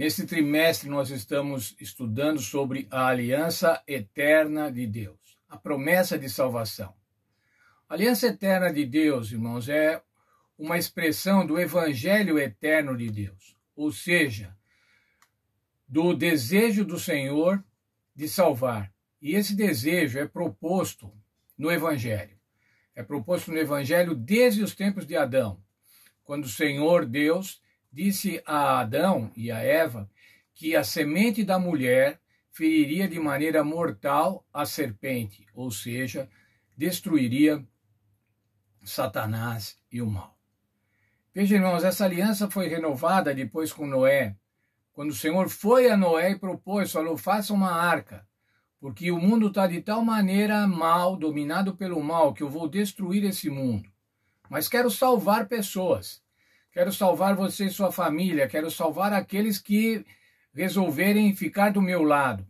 Neste trimestre, nós estamos estudando sobre a aliança eterna de Deus, a promessa de salvação. A aliança eterna de Deus, irmãos, é uma expressão do evangelho eterno de Deus, ou seja, do desejo do Senhor de salvar. E esse desejo é proposto no evangelho. É proposto no evangelho desde os tempos de Adão, quando o Senhor Deus disse a Adão e a Eva que a semente da mulher feriria de maneira mortal a serpente, ou seja, destruiria Satanás e o mal. Veja, irmãos, essa aliança foi renovada depois com Noé, quando o Senhor foi a Noé e propôs, falou, faça uma arca, porque o mundo está de tal maneira mal, dominado pelo mal, que eu vou destruir esse mundo. Mas quero salvar pessoas. Quero salvar você e sua família. Quero salvar aqueles que resolverem ficar do meu lado.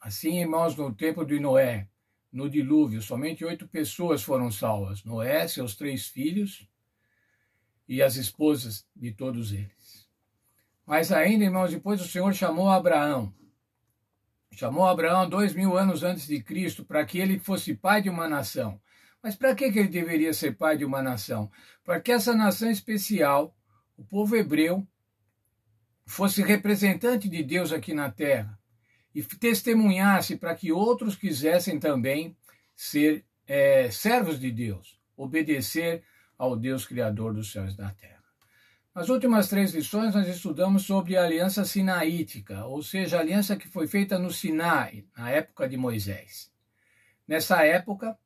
Assim, irmãos, no tempo de Noé, no dilúvio, somente oito pessoas foram salvas: Noé, seus três filhos e as esposas de todos eles. Mas ainda, irmãos, depois o Senhor chamou Abraão. Chamou Abraão dois mil anos antes de Cristo para que ele fosse pai de uma nação. Mas para que, ele deveria ser pai de uma nação? Para que essa nação especial, o povo hebreu, fosse representante de Deus aqui na terra e testemunhasse para que outros quisessem também ser é, servos de Deus, obedecer ao Deus Criador dos céus e da terra. Nas últimas três lições, nós estudamos sobre a aliança sinaítica, ou seja, a aliança que foi feita no Sinai, na época de Moisés. Nessa época,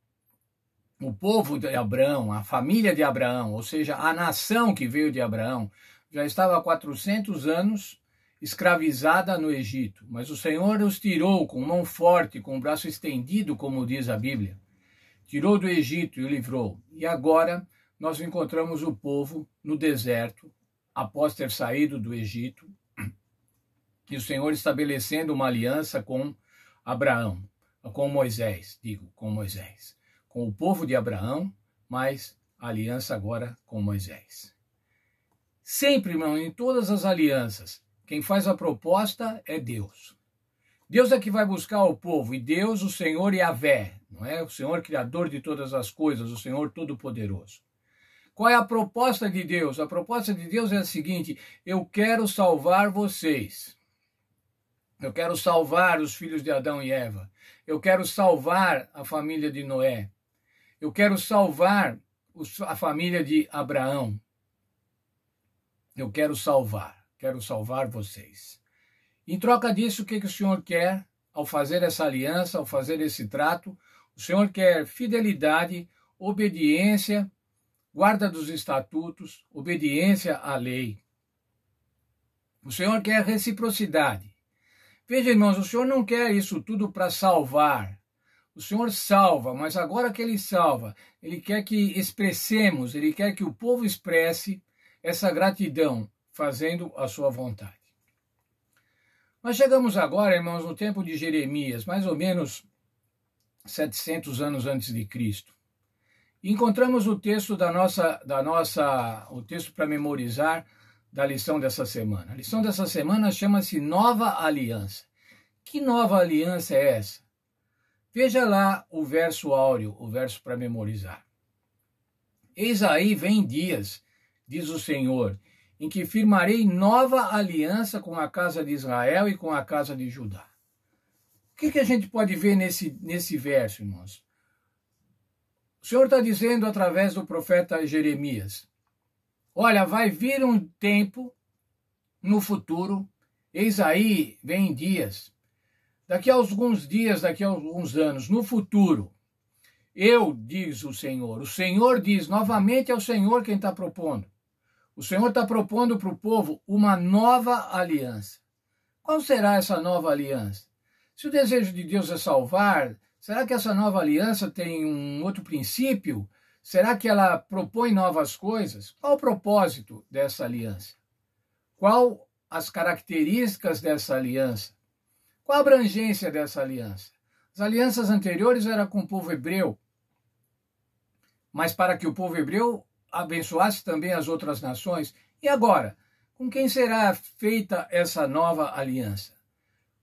o povo de Abraão, a família de Abraão, ou seja, a nação que veio de Abraão, já estava há 400 anos escravizada no Egito, mas o Senhor os tirou com mão forte, com o braço estendido, como diz a Bíblia. Tirou do Egito e o livrou. E agora nós encontramos o povo no deserto, após ter saído do Egito, e o Senhor estabelecendo uma aliança com Abraão, com Moisés, digo, com Moisés com o povo de Abraão, mas aliança agora com Moisés. Sempre, irmão, em todas as alianças, quem faz a proposta é Deus. Deus é que vai buscar o povo, e Deus, o Senhor e a Vé, não é? O Senhor Criador de todas as coisas, o Senhor Todo-Poderoso. Qual é a proposta de Deus? A proposta de Deus é a seguinte: eu quero salvar vocês. Eu quero salvar os filhos de Adão e Eva. Eu quero salvar a família de Noé. Eu quero salvar a família de Abraão. Eu quero salvar, quero salvar vocês. Em troca disso, o que, que o Senhor quer ao fazer essa aliança, ao fazer esse trato? O Senhor quer fidelidade, obediência, guarda dos estatutos, obediência à lei. O Senhor quer reciprocidade. Veja, irmãos, o Senhor não quer isso tudo para salvar o Senhor salva, mas agora que Ele salva, Ele quer que expressemos, Ele quer que o povo expresse essa gratidão, fazendo a sua vontade. Nós chegamos agora, irmãos, no tempo de Jeremias, mais ou menos 700 anos antes de Cristo. E encontramos o texto da nossa, da nossa, o texto para memorizar da lição dessa semana. A lição dessa semana chama-se Nova Aliança. Que nova aliança é essa? Veja lá o verso áureo, o verso para memorizar. Eis aí vem dias, diz o Senhor, em que firmarei nova aliança com a casa de Israel e com a casa de Judá. O que, que a gente pode ver nesse, nesse verso, irmãos? O Senhor está dizendo através do profeta Jeremias: Olha, vai vir um tempo no futuro, eis aí vem dias, daqui a alguns dias, daqui a alguns anos, no futuro, eu, diz o Senhor, o Senhor diz, novamente é o Senhor quem está propondo. O Senhor está propondo para o povo uma nova aliança. Qual será essa nova aliança? Se o desejo de Deus é salvar, será que essa nova aliança tem um outro princípio? Será que ela propõe novas coisas? Qual o propósito dessa aliança? Qual as características dessa aliança? Qual a abrangência dessa aliança? As alianças anteriores eram com o povo hebreu, mas para que o povo hebreu abençoasse também as outras nações. E agora? Com quem será feita essa nova aliança?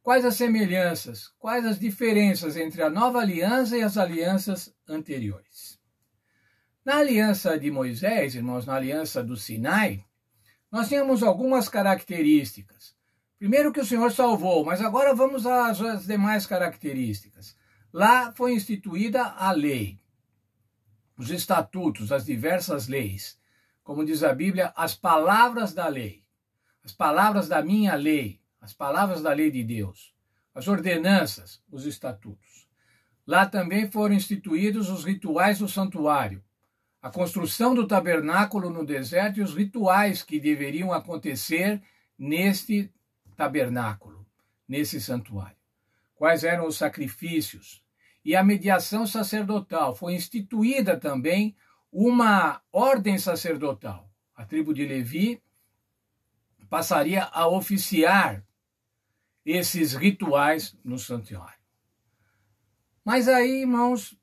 Quais as semelhanças, quais as diferenças entre a nova aliança e as alianças anteriores? Na aliança de Moisés, irmãos, na aliança do Sinai, nós tínhamos algumas características. Primeiro que o Senhor salvou, mas agora vamos às, às demais características. Lá foi instituída a lei, os estatutos, as diversas leis. Como diz a Bíblia, as palavras da lei, as palavras da minha lei, as palavras da lei de Deus, as ordenanças, os estatutos. Lá também foram instituídos os rituais do santuário, a construção do tabernáculo no deserto e os rituais que deveriam acontecer neste tabernáculo, nesse santuário. Quais eram os sacrifícios? E a mediação sacerdotal foi instituída também uma ordem sacerdotal. A tribo de Levi passaria a oficiar esses rituais no santuário. Mas aí, irmãos,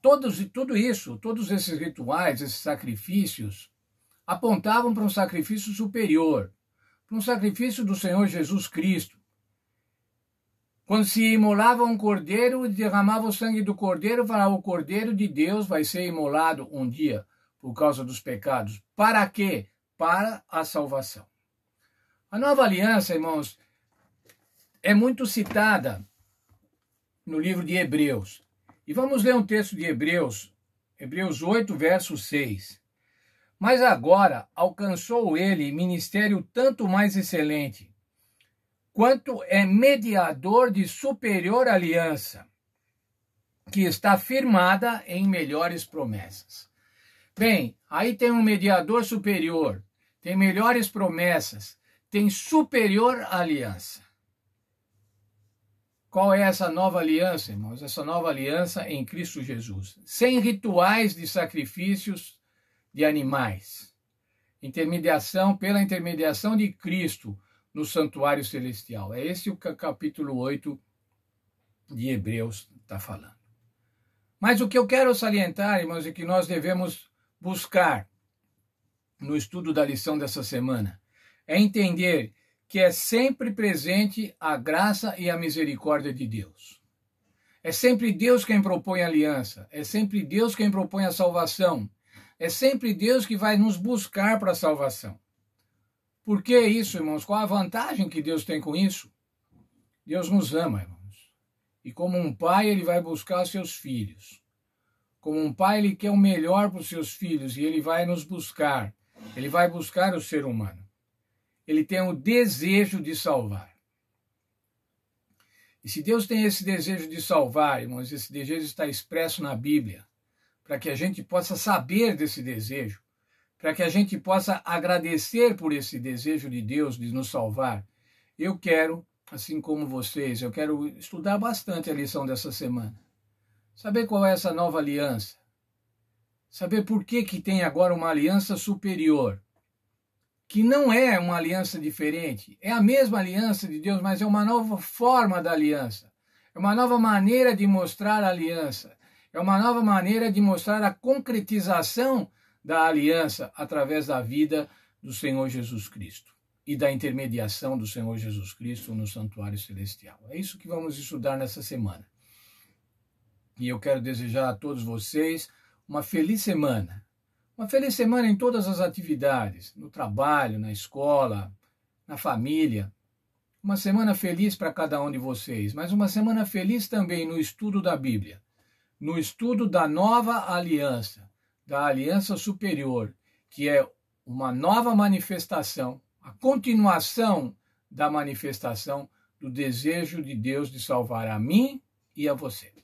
todos e tudo isso, todos esses rituais, esses sacrifícios apontavam para um sacrifício superior, no sacrifício do Senhor Jesus Cristo. Quando se imolava um cordeiro, derramava o sangue do cordeiro, falava: o cordeiro de Deus vai ser imolado um dia por causa dos pecados. Para quê? Para a salvação. A nova aliança, irmãos, é muito citada no livro de Hebreus. E vamos ler um texto de Hebreus, Hebreus 8, verso 6. Mas agora alcançou ele ministério tanto mais excelente, quanto é mediador de superior aliança, que está firmada em melhores promessas. Bem, aí tem um mediador superior, tem melhores promessas, tem superior aliança. Qual é essa nova aliança, irmãos? Essa nova aliança em Cristo Jesus. Sem rituais de sacrifícios de animais. Intermediação pela intermediação de Cristo no santuário celestial. É esse o capítulo 8 de Hebreus está falando. Mas o que eu quero salientar, irmãos, é que nós devemos buscar no estudo da lição dessa semana é entender que é sempre presente a graça e a misericórdia de Deus. É sempre Deus quem propõe a aliança, é sempre Deus quem propõe a salvação, é sempre Deus que vai nos buscar para a salvação. Por que isso, irmãos? Qual a vantagem que Deus tem com isso? Deus nos ama, irmãos. E como um pai, ele vai buscar seus filhos. Como um pai, ele quer o melhor para os seus filhos e ele vai nos buscar. Ele vai buscar o ser humano. Ele tem o desejo de salvar. E se Deus tem esse desejo de salvar, irmãos, esse desejo está expresso na Bíblia para que a gente possa saber desse desejo, para que a gente possa agradecer por esse desejo de Deus de nos salvar. Eu quero, assim como vocês, eu quero estudar bastante a lição dessa semana. Saber qual é essa nova aliança. Saber por que, que tem agora uma aliança superior, que não é uma aliança diferente, é a mesma aliança de Deus, mas é uma nova forma da aliança, é uma nova maneira de mostrar a aliança, é uma nova maneira de mostrar a concretização da aliança através da vida do Senhor Jesus Cristo e da intermediação do Senhor Jesus Cristo no santuário celestial. É isso que vamos estudar nessa semana. E eu quero desejar a todos vocês uma feliz semana. Uma feliz semana em todas as atividades, no trabalho, na escola, na família. Uma semana feliz para cada um de vocês, mas uma semana feliz também no estudo da Bíblia no estudo da nova aliança, da aliança superior, que é uma nova manifestação, a continuação da manifestação do desejo de Deus de salvar a mim e a você.